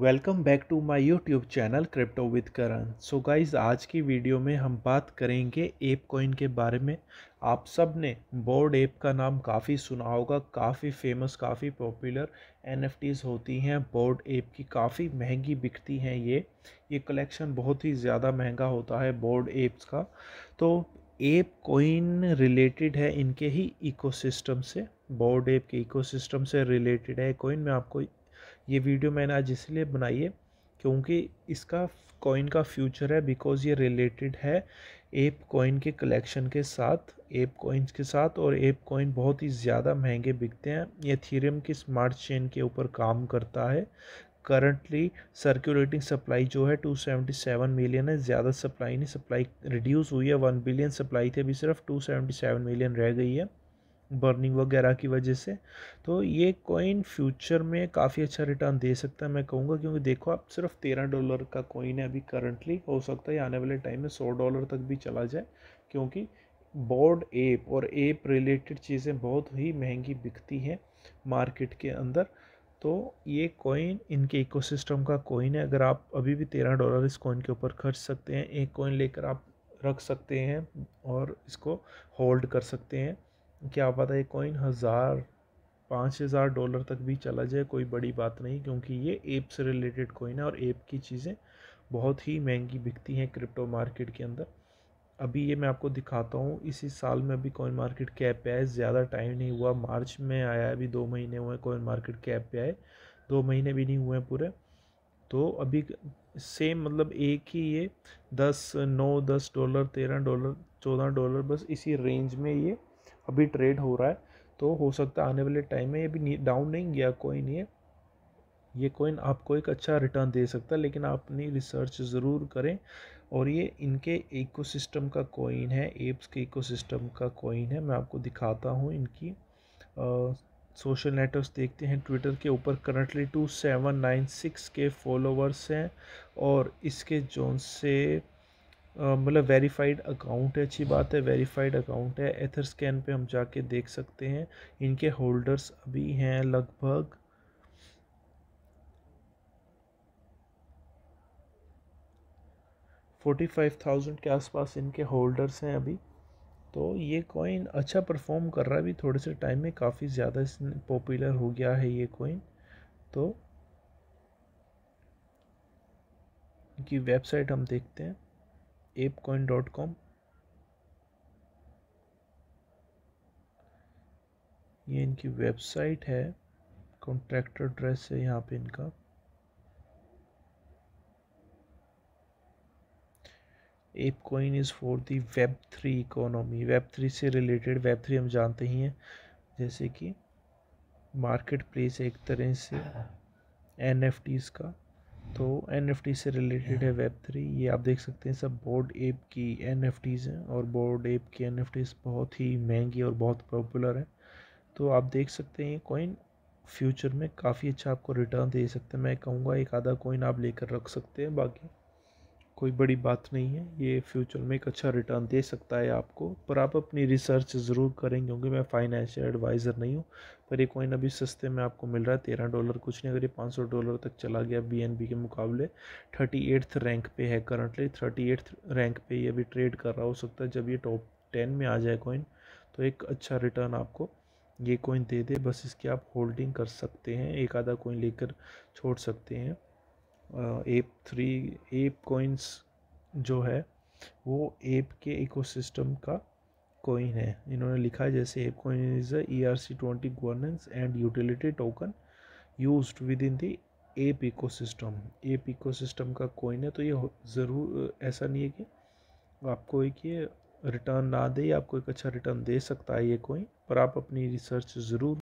Welcome back to my YouTube channel crypto with Karan so guys आज की video में हम बात करेंगे एप कॉइन के बारे में आप सब ने बोर्ड एप का नाम काफ़ी सुना होगा काफ़ी फेमस काफ़ी पॉपुलर एन होती हैं बोर्ड एप की काफ़ी महंगी बिकती हैं ये ये कलेक्शन बहुत ही ज़्यादा महंगा होता है बोर्ड एप्स का तो एप कोइन रिलेटेड है इनके ही इकोसिस्टम से बोर्ड एप के इकोसिस्टम से रिलेटेड है कोइन मैं आपको ये वीडियो मैंने आज इसलिए बनाई है क्योंकि इसका कॉइन का फ्यूचर है बिकॉज़ ये रिलेटेड है एप कॉइन के कलेक्शन के साथ एप कॉइन्स के साथ और एप कॉइन बहुत ही ज़्यादा महंगे बिकते हैं ये थीरियम की स्मार्ट चेन के ऊपर काम करता है करंटली सर्कुलेटिंग सप्लाई जो है 277 मिलियन है ज़्यादा सप्लाई नहीं सप्लाई रिड्यूस हुई है 1 बिलियन सप्लाई थी अभी सिर्फ 277 मिलियन रह गई है बर्निंग वगैरह की वजह से तो ये कॉइन फ्यूचर में काफ़ी अच्छा रिटर्न दे सकता है मैं कहूँगा क्योंकि देखो आप सिर्फ तेरह डॉलर का कॉइन है अभी करंटली हो सकता है आने वाले टाइम में सौ डॉलर तक भी चला जाए क्योंकि बोर्ड एप और एप रिलेटेड चीज़ें बहुत ही महंगी बिकती हैं मार्केट के अंदर तो ये कॉइन इनके इकोसिस्टम का कॉइन है अगर आप अभी भी तेरह डॉलर इस कॉइन के ऊपर खर्च सकते हैं एक कॉइन लेकर आप रख सकते हैं और इसको होल्ड कर सकते हैं क्या पता ये कॉइन हज़ार पाँच हज़ार डॉलर तक भी चला जाए कोई बड़ी बात नहीं क्योंकि ये एप से रिलेटेड कॉइन है और एप की चीज़ें बहुत ही महंगी बिकती हैं क्रिप्टो मार्केट के अंदर अभी ये मैं आपको दिखाता हूँ इसी साल में अभी कॉइन मार्केट कैप पे आए ज़्यादा टाइम नहीं हुआ मार्च में आया अभी दो महीने हुए कॉइन मार्केट कैप पे आए दो महीने भी नहीं हुए पूरे तो अभी सेम मतलब एक ही ये दस नौ दस डॉलर तेरह डॉलर चौदह डॉलर बस इसी रेंज में ये अभी ट्रेड हो रहा है तो हो सकता है आने वाले टाइम में ये भी डाउन नहीं गया कोई नहीं है ये कोइन आपको एक अच्छा रिटर्न दे सकता है लेकिन आप अपनी रिसर्च ज़रूर करें और ये इनके इकोसिस्टम का कोइन है एप्स के इकोसिस्टम का कोइन है मैं आपको दिखाता हूँ इनकी सोशल नेटवर्क्स देखते हैं ट्विटर के ऊपर currently two seven nine six के फॉलोवर्स हैं और इसके जोन से मतलब वेरीफाइड अकाउंट है अच्छी बात है वेरीफाइड अकाउंट है एथर स्कैन पे हम जाके देख सकते हैं इनके होल्डर्स अभी हैं लगभग फोर्टी फाइव थाउजेंड के आसपास इनके होल्डर्स हैं अभी तो ये कॉइन अच्छा परफॉर्म कर रहा है अभी थोड़े से टाइम में काफ़ी ज़्यादा पॉपुलर हो गया है ये कॉइन तो इनकी वेबसाइट हम देखते हैं एप कॉइन डॉट कॉम ये इनकी वेबसाइट है कॉन्ट्रैक्ट एड्रेस है यहाँ पे इनका Ape coin is for the web three economy web three से रिलेटेड वेब थ्री हम जानते ही हैं जैसे कि मार्केट प्लेस एक तरह से एन हाँ। का तो एन से रिलेटेड है वेब थ्री ये आप देख सकते हैं सब बोर्ड एप की एन हैं और बोर्ड एप की एन बहुत ही महंगी और बहुत पॉपुलर है तो आप देख सकते हैं ये कॉइन फ्यूचर में काफ़ी अच्छा आपको रिटर्न दे सकते हैं मैं कहूँगा एक आधा कॉइन आप लेकर रख सकते हैं बाकी कोई बड़ी बात नहीं है ये फ्यूचर में एक अच्छा रिटर्न दे सकता है आपको पर आप अपनी रिसर्च ज़रूर करेंगे क्योंकि मैं फाइनेंशियल एडवाइज़र नहीं हूँ पर ये कॉइन अभी सस्ते में आपको मिल रहा है तेरह डॉलर कुछ नहीं अगर ये पाँच सौ डॉलर तक चला गया बी के मुकाबले थर्टी एट्थ रैंक पे है करंटली थर्टी एट्थ रैंक पे ये अभी ट्रेड कर रहा हो सकता है जब ये टॉप टेन में आ जाए कॉइन तो एक अच्छा रिटर्न आपको ये कॉइन दे दे बस इसकी आप होल्डिंग कर सकते हैं एक आधा कॉइन लेकर छोड़ सकते हैं एप थ्री एप कोइंस जो है वो एप के इकोसिस्टम का कोइन है इन्होंने लिखा है जैसे Ape coin is E R C twenty governance and utility token use within the Ape ecosystem Ape ecosystem का कोइन है तो ये ज़रूर ऐसा नहीं है कि आपको एक ये रिटर्न ना दे आपको एक अच्छा रिटर्न दे सकता है ये कोइन पर आप अपनी रिसर्च ज़रूर